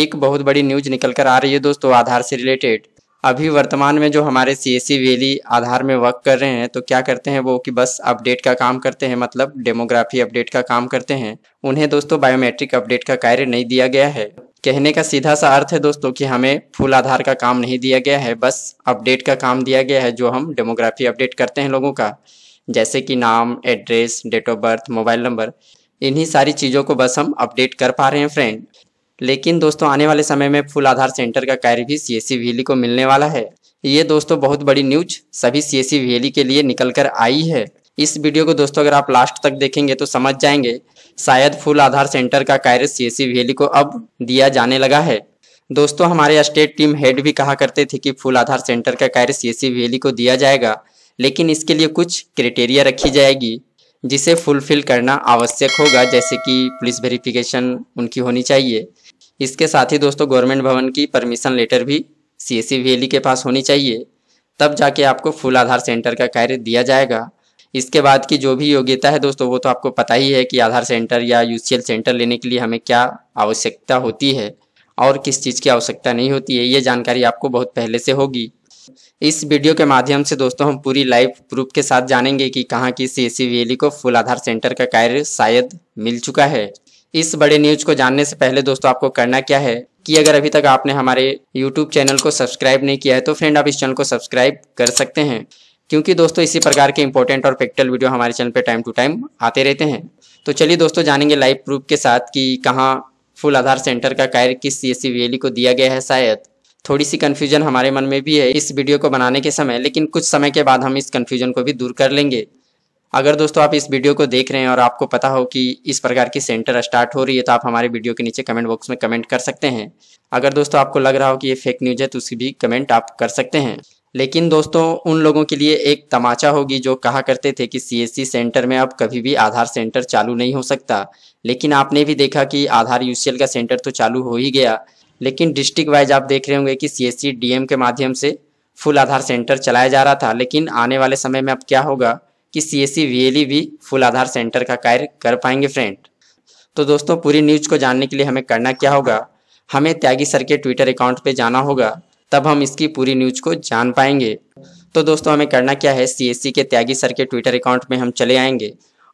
एक बहुत बड़ी न्यूज निकल कर आ रही है दोस्तों आधार से रिलेटेड अभी वर्तमान में जो हमारे सी एस वेली आधार में वर्क कर रहे हैं तो क्या करते हैं वो कि बस अपडेट का काम करते हैं मतलब डेमोग्राफी अपडेट का काम करते हैं उन्हें दोस्तों बायोमेट्रिक अपडेट का कार्य नहीं दिया गया है कहने का सीधा सा अर्थ है दोस्तों कि हमें फुल आधार का काम नहीं दिया गया है बस अपडेट का काम दिया गया है जो हम डेमोग्राफी अपडेट करते हैं लोगों का जैसे कि नाम address date of birth mobile number इन्हीं सारी चीज़ों को बस हम अपडेट कर पा रहे हैं फ्रेंड लेकिन दोस्तों आने वाले समय में फुल आधार सेंटर का कार्य भी सी एस e को मिलने वाला है ये दोस्तों बहुत बड़ी न्यूज सभी सी एस e के लिए निकल कर आई है इस वीडियो को दोस्तों अगर आप लास्ट तक देखेंगे तो समझ जाएंगे शायद फुल आधार सेंटर का कार्य सी एस e को अब दिया जाने लगा है दोस्तों हमारे स्टेट टीम हेड भी कहा करते थे कि फुल आधार सेंटर का कार्य सी एस को दिया जाएगा लेकिन इसके लिए कुछ क्रिटेरिया रखी जाएगी जिसे फुलफिल करना आवश्यक होगा जैसे कि पुलिस वेरिफिकेशन उनकी होनी चाहिए इसके साथ ही दोस्तों गवर्नमेंट भवन की परमिशन लेटर भी सी एस e के पास होनी चाहिए तब जाके आपको फुल आधार सेंटर का कार्य दिया जाएगा इसके बाद की जो भी योग्यता है दोस्तों वो तो आपको पता ही है कि आधार सेंटर या यू सेंटर लेने के लिए हमें क्या आवश्यकता होती है और किस चीज़ की आवश्यकता नहीं होती है ये जानकारी आपको बहुत पहले से होगी इस वीडियो के माध्यम से दोस्तों हम पूरी लाइव प्रूफ के साथ जानेंगे कि कहाँ की सी e को फुल आधार सेंटर का कार्य शायद मिल चुका है इस बड़े न्यूज को जानने से पहले दोस्तों आपको करना क्या है कि अगर अभी तक आपने हमारे यूट्यूब चैनल को सब्सक्राइब नहीं किया है तो फ्रेंड आप इस चैनल को सब्सक्राइब कर सकते हैं क्योंकि दोस्तों इसी प्रकार के इंपॉर्टेंट और फैक्टल वीडियो हमारे चैनल पे टाइम टू टाइम आते रहते हैं तो चलिए दोस्तों जानेंगे लाइव प्रूफ के साथ कि कहाँ फुल आधार सेंटर का कार्य किस सी एस e को दिया गया है शायद थोड़ी सी कन्फ्यूजन हमारे मन में भी है इस वीडियो को बनाने के समय लेकिन कुछ समय के बाद हम इस कन्फ्यूजन को भी दूर कर लेंगे अगर दोस्तों आप इस वीडियो को देख रहे हैं और आपको पता हो कि इस प्रकार की सेंटर स्टार्ट हो रही है तो आप हमारे वीडियो के नीचे कमेंट बॉक्स में कमेंट कर सकते हैं अगर दोस्तों आपको लग रहा हो कि ये फेक न्यूज है तो उसकी भी कमेंट आप कर सकते हैं लेकिन दोस्तों उन लोगों के लिए एक तमाचा होगी जो कहा करते थे कि सी सेंटर में अब कभी भी आधार सेंटर चालू नहीं हो सकता लेकिन आपने भी देखा कि आधार यू का सेंटर तो चालू हो ही गया लेकिन डिस्ट्रिक्ट वाइज आप देख रहे होंगे कि सी डीएम के माध्यम से फुल आधार सेंटर चलाया जा रहा था लेकिन आने वाले समय में अब क्या होगा कि सी एस e, e भी फुल आधार सेंटर का कार्य कर पाएंगे फ्रेंड तो दोस्तों पूरी न्यूज को जानने के लिए हमें करना क्या होगा हमें त्यागी सर के ट्विटर अकाउंट पे जाना होगा तब हम इसकी पूरी न्यूज को जान पाएंगे तो दोस्तों हमें करना क्या है सी e के त्यागी सर के ट्विटर अकाउंट में हम चले आएंगे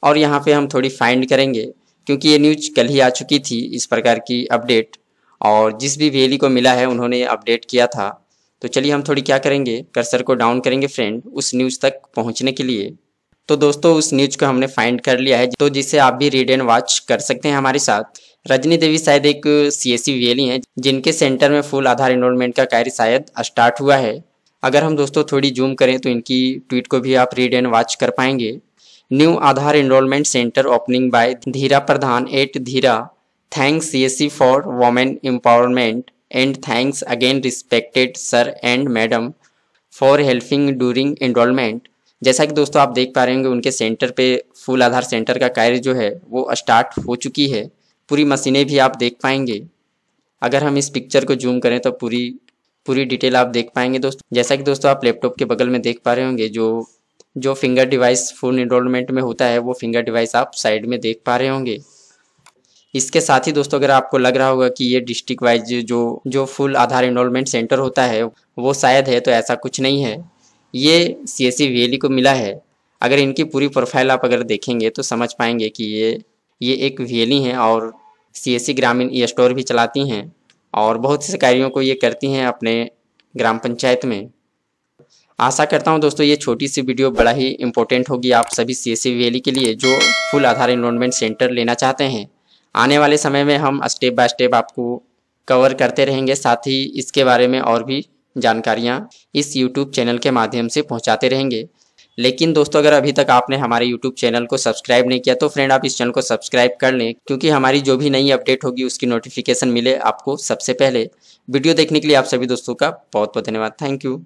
और यहाँ पे हम थोड़ी फाइंड करेंगे क्योंकि ये न्यूज कल ही आ चुकी थी इस प्रकार की अपडेट और जिस भी वेली को मिला है उन्होंने अपडेट किया था तो चलिए हम थोड़ी क्या करेंगे कर्सर को डाउन करेंगे फ्रेंड उस न्यूज़ तक पहुँचने के लिए तो दोस्तों उस न्यूज को हमने फाइंड कर लिया है तो जिसे आप भी रीड एंड वॉच कर सकते हैं हमारे साथ रजनी देवी शायद एक सी एस सी हैं जिनके सेंटर में फुल आधार इनरोलमेंट का कार्य शायद स्टार्ट हुआ है अगर हम दोस्तों थोड़ी जूम करें तो इनकी ट्वीट को भी आप रीड एंड वॉच कर पाएंगे new Aadhaar enrolment centre opening by Dhira Pradhan at Dhira thanks C S C for women empowerment and thanks again respected sir and madam for helping during enrolment जैसा कि दोस्तों आप देख पा रहे होंगे उनके सेंटर पे फुल आधार सेंटर का कार्य जो है वो स्टार्ट हो चुकी है पूरी मशीनें भी आप देख पाएंगे अगर हम इस पिक्चर को जूम करें तो पूरी पूरी डिटेल आप देख पाएंगे दोस्तों जैसा कि दोस्तों आप लैपटॉप के बगल में देख पा रहे होंगे जो जो फिंगर डिवाइस फोन इनरोलमेंट में होता है वो फिंगर डिवाइस आप साइड में देख पा रहे होंगे इसके साथ ही दोस्तों अगर आपको लग रहा होगा कि ये डिस्ट्रिक्ट वाइज जो जो फुल आधार इनरोलमेंट सेंटर होता है वो शायद है तो ऐसा कुछ नहीं है ये सी एस e e को मिला है अगर इनकी पूरी प्रोफाइल आप अगर देखेंगे तो समझ पाएंगे कि ये ये एक वी e हैं और सी ग्रामीण ई स्टोर भी चलाती हैं और बहुत से कार्यों को ये करती हैं अपने ग्राम पंचायत में आशा करता हूं दोस्तों ये छोटी सी वीडियो बड़ा ही इंपॉर्टेंट होगी आप सभी सी एस के लिए जो फुल आधार इनरोलमेंट सेंटर लेना चाहते हैं आने वाले समय में हम स्टेप बाय स्टेप आपको कवर करते रहेंगे साथ ही इसके बारे में और भी जानकारियाँ इस यूट्यूब चैनल के माध्यम से पहुँचाते रहेंगे लेकिन दोस्तों अगर अभी तक आपने हमारे यूट्यूब चैनल को सब्सक्राइब नहीं किया तो फ्रेंड आप इस चैनल को सब्सक्राइब कर लें क्योंकि हमारी जो भी नई अपडेट होगी उसकी नोटिफिकेशन मिले आपको सबसे पहले वीडियो देखने के लिए आप सभी दोस्तों का बहुत बहुत धन्यवाद थैंक यू